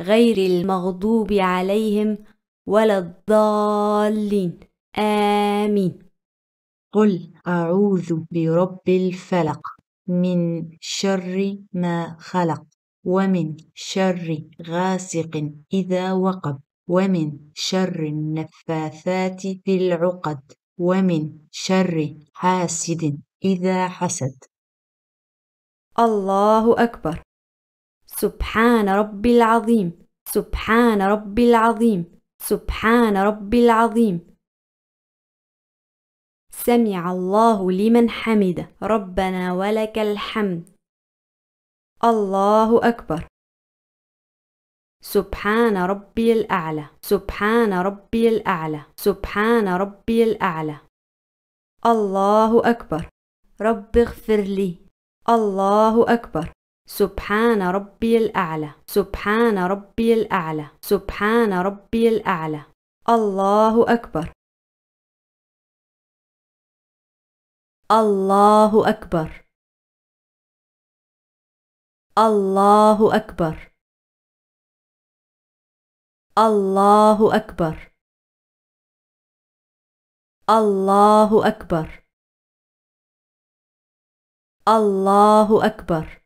غير المغضوب عليهم ولا الضالين آمين قل أعوذ برب الفلق من شر ما خلق ومن شر غاسق إذا وقب ومن شر النفاثات في العقد ومن شر حاسد إذا حسد الله أكبر سبحان ربي العظيم سبحان ربي العظيم سبحان ربي العظيم سمع الله لمن حمده ربنا ولك الحمد الله أكبر سبحان ربي الأعلى سبحان ربي الأعلى سبحان ربي الأعلى الله أكبر رب اغفر لي الله أكبر سبحان ربي الأعلى سبحان ربي الأعلى سبحان ربي الأعلى الله أكبر الله أكبر الله أكبر الله أكبر الله أكبر الله أكبر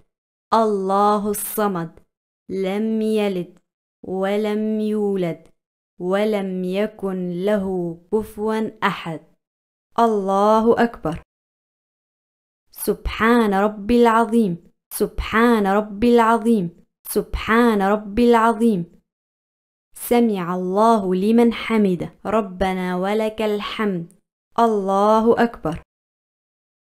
الله الصمد لم يلد ولم يولد ولم يكن له كفوا احد الله اكبر سبحان ربي العظيم سبحان ربي العظيم سبحان ربي العظيم سمع الله لمن حمده ربنا ولك الحمد الله اكبر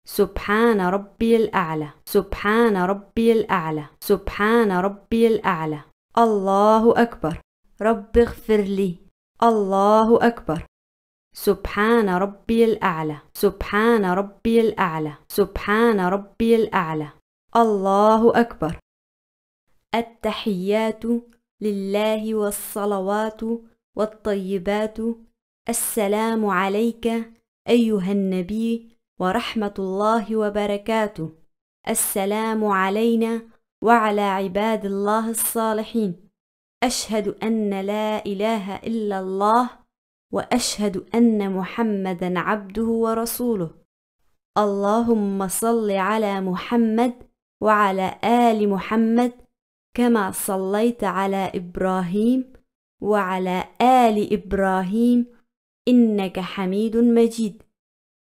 سبحان ربي الأعلى سبحان ربي الأعلى سبحان ربي الأعلى الله أكبر رب اغفر لي الله أكبر سبحان ربي الأعلى سبحان ربي الأعلى سبحان ربي الأعلى الله أكبر التحيات لله والصلوات والطيبات السلام عليك أيها النبي ورحمه الله وبركاته السلام علينا وعلى عباد الله الصالحين اشهد ان لا اله الا الله واشهد ان محمدا عبده ورسوله اللهم صل على محمد وعلى ال محمد كما صليت على ابراهيم وعلى ال ابراهيم انك حميد مجيد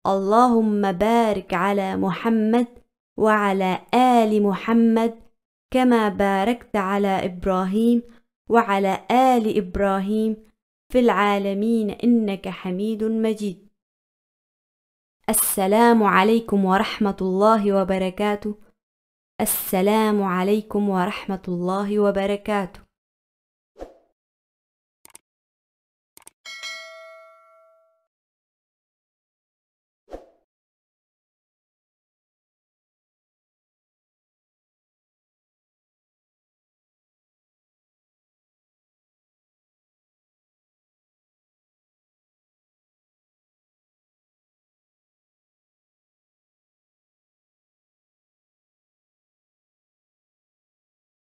اللهم بارك على محمد وعلى آل محمد كما باركت على إبراهيم وعلى آل إبراهيم في العالمين إنك حميد مجيد. السلام عليكم ورحمة الله وبركاته. السلام عليكم ورحمة الله وبركاته.